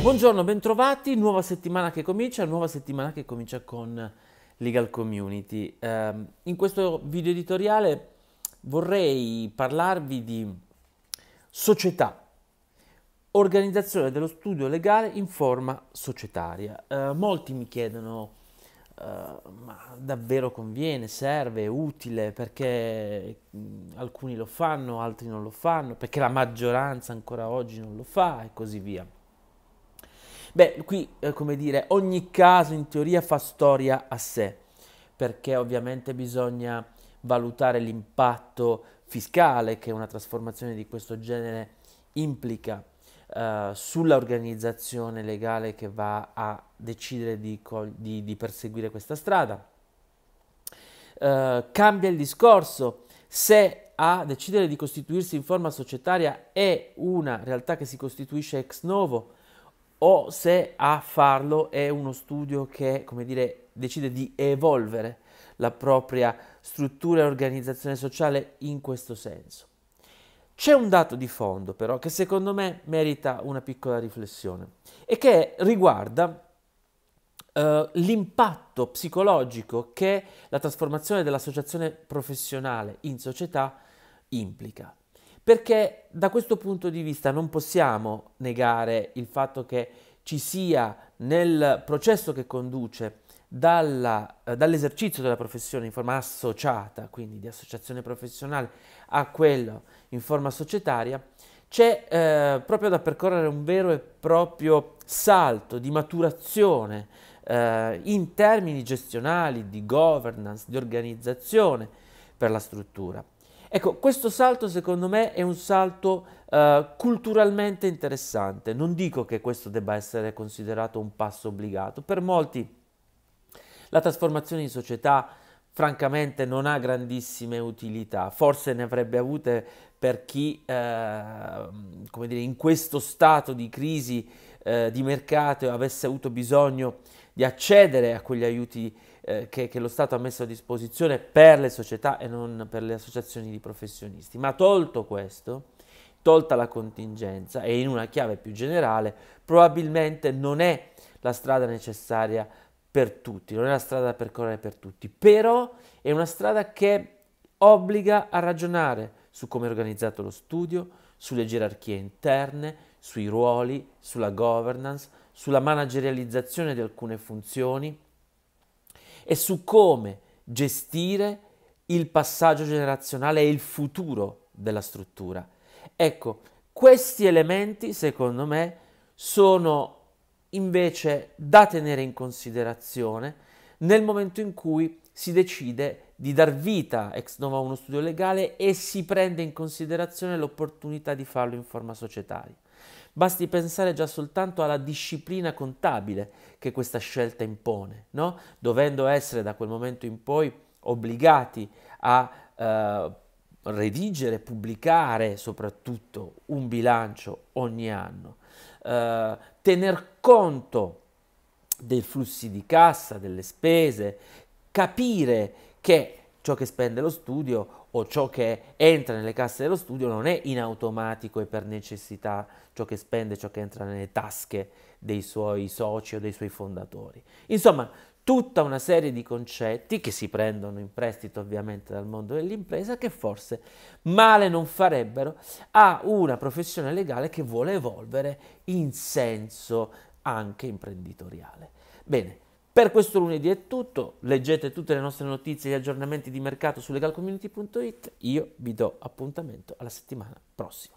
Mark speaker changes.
Speaker 1: Buongiorno, bentrovati, nuova settimana che comincia, nuova settimana che comincia con Legal Community. Eh, in questo video editoriale vorrei parlarvi di società, organizzazione dello studio legale in forma societaria. Eh, molti mi chiedono eh, ma davvero conviene, serve, è utile perché alcuni lo fanno, altri non lo fanno, perché la maggioranza ancora oggi non lo fa e così via. Beh, qui eh, come dire, ogni caso in teoria fa storia a sé, perché ovviamente bisogna valutare l'impatto fiscale che una trasformazione di questo genere implica eh, sulla organizzazione legale che va a decidere di, di, di perseguire questa strada. Eh, cambia il discorso se a decidere di costituirsi in forma societaria è una realtà che si costituisce ex novo o se a farlo è uno studio che, come dire, decide di evolvere la propria struttura e organizzazione sociale in questo senso. C'è un dato di fondo però che secondo me merita una piccola riflessione e che riguarda eh, l'impatto psicologico che la trasformazione dell'associazione professionale in società implica. Perché da questo punto di vista non possiamo negare il fatto che ci sia nel processo che conduce eh, dall'esercizio della professione in forma associata, quindi di associazione professionale, a quello in forma societaria, c'è eh, proprio da percorrere un vero e proprio salto di maturazione eh, in termini gestionali, di governance, di organizzazione per la struttura. Ecco, questo salto secondo me è un salto eh, culturalmente interessante. Non dico che questo debba essere considerato un passo obbligato, per molti la trasformazione in società francamente non ha grandissime utilità, forse ne avrebbe avute per chi, eh, come dire, in questo stato di crisi eh, di mercato avesse avuto bisogno di accedere a quegli aiuti eh, che, che, lo Stato ha messo a disposizione per le società e non per le associazioni di professionisti. Ma tolto questo, tolta la contingenza e in una chiave più generale, probabilmente non è la strada necessaria per tutti, non è una strada da percorrere per tutti, però è una strada che obbliga a ragionare su come è organizzato lo studio, sulle gerarchie interne, sui ruoli, sulla governance, sulla managerializzazione di alcune funzioni e su come gestire il passaggio generazionale e il futuro della struttura. Ecco, questi elementi, secondo me, sono invece da tenere in considerazione nel momento in cui si decide di dar vita ex novo a uno studio legale e si prende in considerazione l'opportunità di farlo in forma societaria. Basti pensare già soltanto alla disciplina contabile che questa scelta impone, no? dovendo essere da quel momento in poi obbligati a eh, redigere, pubblicare soprattutto un bilancio ogni anno eh, tener conto dei flussi di cassa, delle spese, capire che ciò che spende lo studio o ciò che entra nelle casse dello studio non è in automatico e per necessità ciò che spende, ciò che entra nelle tasche dei suoi soci o dei suoi fondatori. Insomma, tutta una serie di concetti che si prendono in prestito ovviamente dal mondo dell'impresa che forse male non farebbero a una professione legale che vuole evolvere in senso anche imprenditoriale. Bene, per questo lunedì è tutto, leggete tutte le nostre notizie e gli aggiornamenti di mercato su legalcommunity.it, io vi do appuntamento alla settimana prossima.